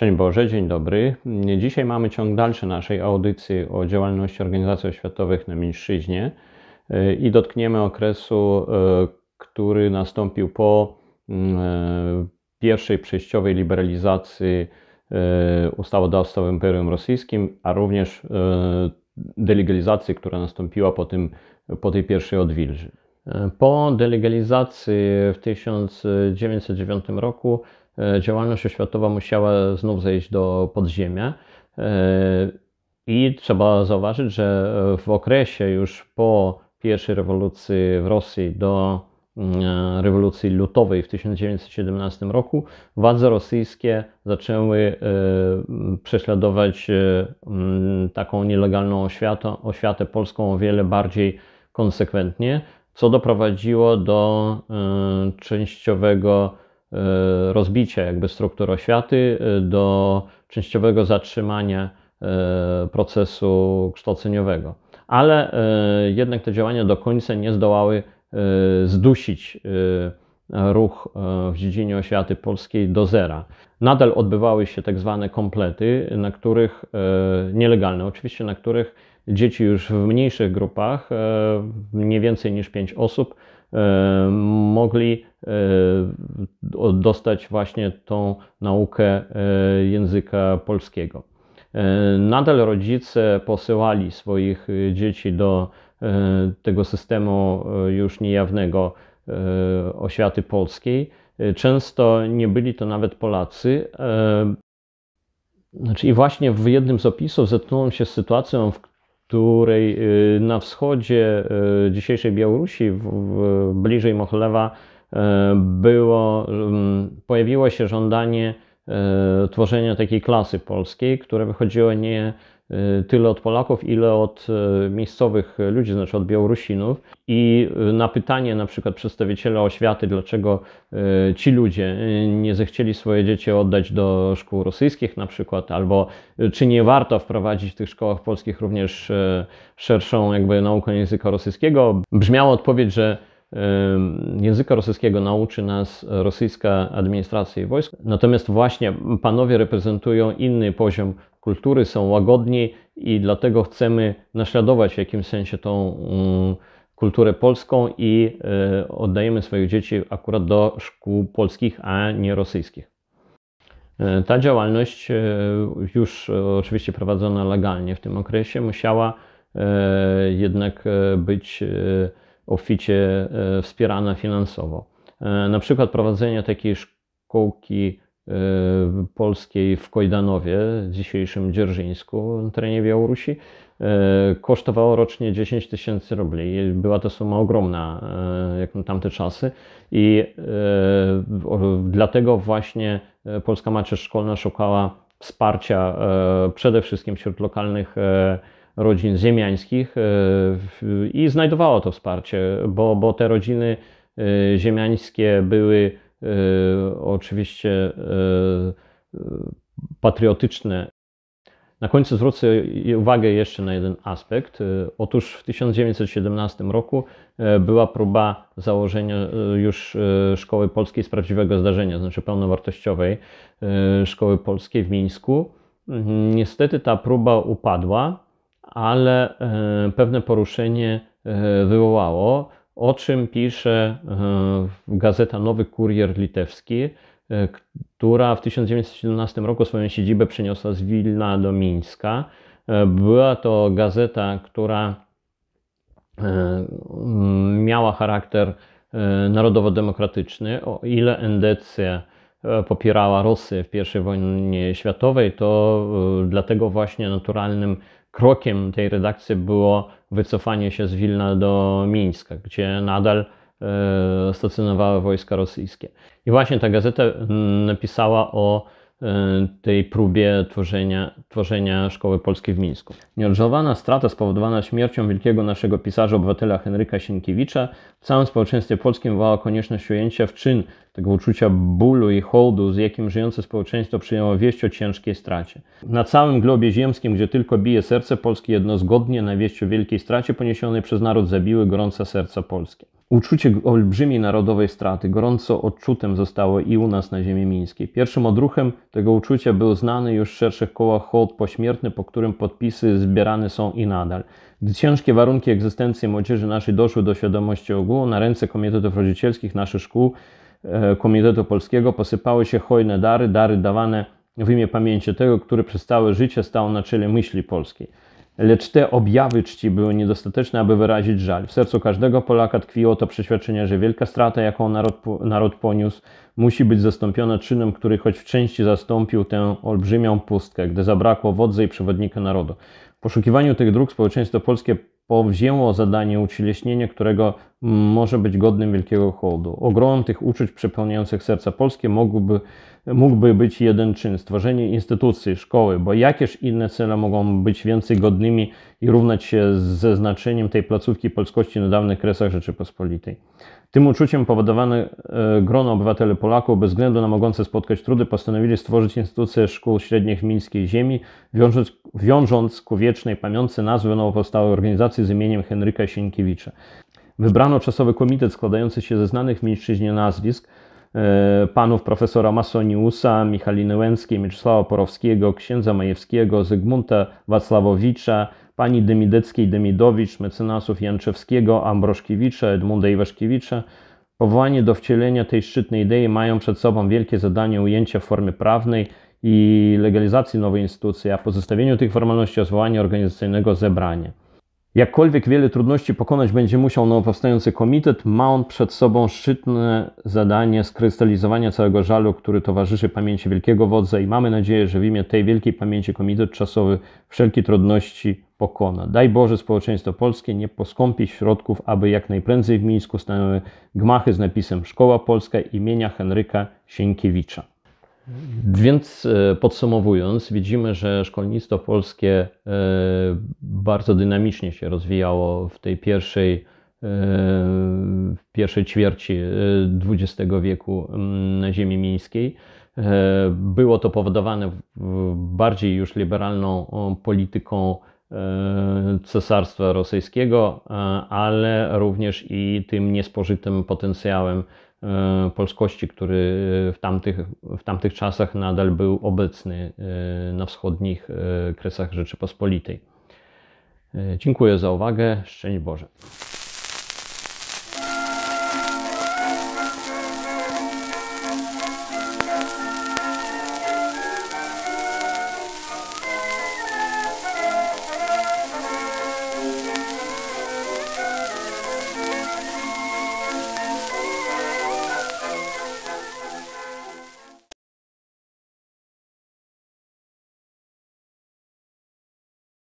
Szczęść Boże, dzień dobry. Dzisiaj mamy ciąg dalszy naszej audycji o działalności organizacji oświatowych na Mińszczyźnie e, i dotkniemy okresu, e, który nastąpił po mm, e, pierwszej przejściowej liberalizacji ustawodawstwa w Imperium Rosyjskim, a również delegalizacji, która nastąpiła po, tym, po tej pierwszej odwilży. Po delegalizacji w 1909 roku E, działalność oświatowa musiała znów zejść do podziemia. E, I trzeba zauważyć, że e, w okresie już po pierwszej rewolucji w Rosji do rewolucji lutowej w 1917 roku władze rosyjskie zaczęły prześladować taką nielegalną oświatę, oświatę polską o wiele bardziej konsekwentnie, co doprowadziło do częściowego E, rozbicia jakby struktur oświaty, e, do częściowego zatrzymania e, procesu kształceniowego. Ale jednak te działania do końca nie zdołały zdusić ruch w dziedzinie oświaty polskiej do zera. Nadal odbywały się tak zwane komplety, na których nielegalne oczywiście, na których dzieci już w mniejszych grupach, nie więcej niż 5 osób, E, mogli e, dostać właśnie tą naukę e, języka polskiego. Nadal rodzice posyłali swoich dzieci do tego systemu już niejawnego oświaty polskiej. Często nie byli to nawet Polacy. Znaczy, I właśnie w jednym z opisów zetknąłem się z sytuacją, w której y, na wschodzie y, dzisiejszej Białorusi, w, w, bliżej Mochlewa, y, było, mm, pojawiło się żądanie tworzenia takiej klasy polskiej, która wychodziła nie Y, tyle od Polaków, ile od y, miejscowych ludzi, znaczy od Białorusinów. I y, na pytanie na przykład przedstawiciela oświaty, dlaczego ci ludzie nie zechcieli swoje dzieci oddać do szkół rosyjskich na przykład, albo czy nie warto wprowadzić w tych szkołach polskich również szerszą jakby naukę języka rosyjskiego, brzmiała odpowiedź, że języka rosyjskiego nauczy nas rosyjska administracja i wojsko. Natomiast właśnie panowie reprezentują inny poziom kultury, są łagodni i dlatego chcemy naśladować w jakimś sensie tą mm, kulturę polską i e, oddajemy swoich dzieci akurat do szkół polskich, a nie rosyjskich. E, ta działalność, e, już oczywiście prowadzona legalnie w tym okresie, musiała jednak być Oficie e, wspierane finansowo. E, na przykład prowadzenie takiej szkołki e, polskiej w Kojdanowie, w dzisiejszym Dzierżyńsku, na terenie Białorusi, kosztowało rocznie 10 tysięcy rubli. Była to suma ogromna jak na tamte czasy i dlatego właśnie Polska Macierz Szkolna szukała wsparcia przede wszystkim wśród lokalnych rodzin ziemiańskich e, i znajdowało to wsparcie, bo, bo te rodziny e, ziemiańskie były e, oczywiście patriotyczne. Na końcu zwrócę uwagę jeszcze na jeden aspekt. Otóż w 1917 roku była próba założenia już szkoły polskiej z prawdziwego zdarzenia, znaczy pełnowartościowej szkoły polskiej w Mińsku. Niestety ta próba upadła ale e, pewne poruszenie e, wywołało, o czym pisze e, gazeta Nowy Kurier Litewski, która w 1917 roku swoją siedzibę przeniosła z Wilna do Mińska. Była to gazeta, która miała charakter narodowo-demokratyczny. O ile endecja popierała Rosję w I wojnie światowej, to dlatego właśnie naturalnym krokiem tej redakcji było wycofanie się z Wilna do Mińska, gdzie nadal e, stacjonowały wojska rosyjskie. I właśnie ta gazeta napisała o Y, tej próbie tworzenia, tworzenia szkoły polskiej w Mińsku. Nieodżałowana strata spowodowana śmiercią wielkiego naszego pisarza, obywatela Henryka Sienkiewicza w całym społeczeństwie polskim wołała konieczność ujęcia w czyn tego uczucia bólu i hołdu, z jakim żyjące społeczeństwo przyjęło wieść o ciężkiej stracie. Na całym globie ziemskim, gdzie tylko bije serce Polski, jednozgodnie na wieść o wielkiej stracie poniesionej przez naród zabiły gorące serca polskie. Uczucie olbrzymiej narodowej straty gorąco odczutem zostało i u nas na ziemi mińskiej. Pierwszym odruchem tego uczucia był znany już w szerszych kołach hołd pośmiertny, po którym podpisy zbierane są i nadal. Gdy ciężkie warunki egzystencji młodzieży naszej doszły do świadomości ogółu, na ręce komitetów rodzicielskich naszych szkół, e, Komitetu Polskiego posypały się hojne dary, dary dawane w imię pamięci tego, który przez całe życie stał na czele myśli polskiej. Lecz te objawy czci były niedostateczne, aby wyrazić żal. W sercu każdego Polaka tkwiło to przeświadczenie, że wielka strata, jaką naród, naród poniósł, musi być zastąpiona czynem, który choć w części zastąpił tę olbrzymią pustkę, gdy zabrakło wodzy i przewodnika narodu. W poszukiwaniu tych dróg społeczeństwo polskie powzięło zadanie ucieleśnienie, którego może być godnym wielkiego hołdu. Ogrom tych uczuć przepełniających serca polskie mógłby, mógłby być jeden czyn stworzenie instytucji, szkoły, bo jakież inne cele mogą być więcej godnymi i równać się ze znaczeniem tej placówki polskości na dawnych kresach Rzeczypospolitej. Tym uczuciem powodowane grono obywateli Polaków, bez względu na mogące spotkać trudy, postanowili stworzyć instytucję szkół średnich miejskiej ziemi, wiążąc, wiążąc ku wiecznej pamiątce nazwę nowo powstałej organizacji z imieniem Henryka Sienkiewicza. Wybrano czasowy komitet składający się ze znanych w mężczyźnie nazwisk e, panów profesora Masoniusa, Michaliny Łęckiej, Mieczysława Porowskiego, księdza Majewskiego, Zygmunta Wacławowicza, pani dymideckiej Demidowicz, mecenasów Janczewskiego, Ambroszkiewicza, Edmunda Iwaszkiewicza. Powołanie do wcielenia tej szczytnej idei mają przed sobą wielkie zadanie ujęcia w formie prawnej i legalizacji nowej instytucji, a po pozostawieniu tych formalności o zwołanie organizacyjnego zebrania. Jakkolwiek wiele trudności pokonać będzie musiał nowo powstający komitet, ma on przed sobą szczytne zadanie skrystalizowania całego żalu, który towarzyszy pamięci wielkiego wodza i mamy nadzieję, że w imię tej wielkiej pamięci komitet czasowy wszelkie trudności pokona. Daj Boże społeczeństwo polskie nie poskąpi środków, aby jak najprędzej w Mińsku stanęły gmachy z napisem Szkoła Polska imienia Henryka Sienkiewicza. Więc e, podsumowując, widzimy, że szkolnictwo polskie e, bardzo dynamicznie się rozwijało w tej pierwszej, e, w pierwszej ćwierci XX wieku na ziemi miejskiej. Było to powodowane bardziej już liberalną polityką Cesarstwa Rosyjskiego, ale również i tym niespożytym potencjałem E, polskości, który e, w tamtych, w tamtych czasach nadal był obecny e, na wschodnich kresach Rzeczypospolitej. Dziękuję za uwagę. Szczęść Boże.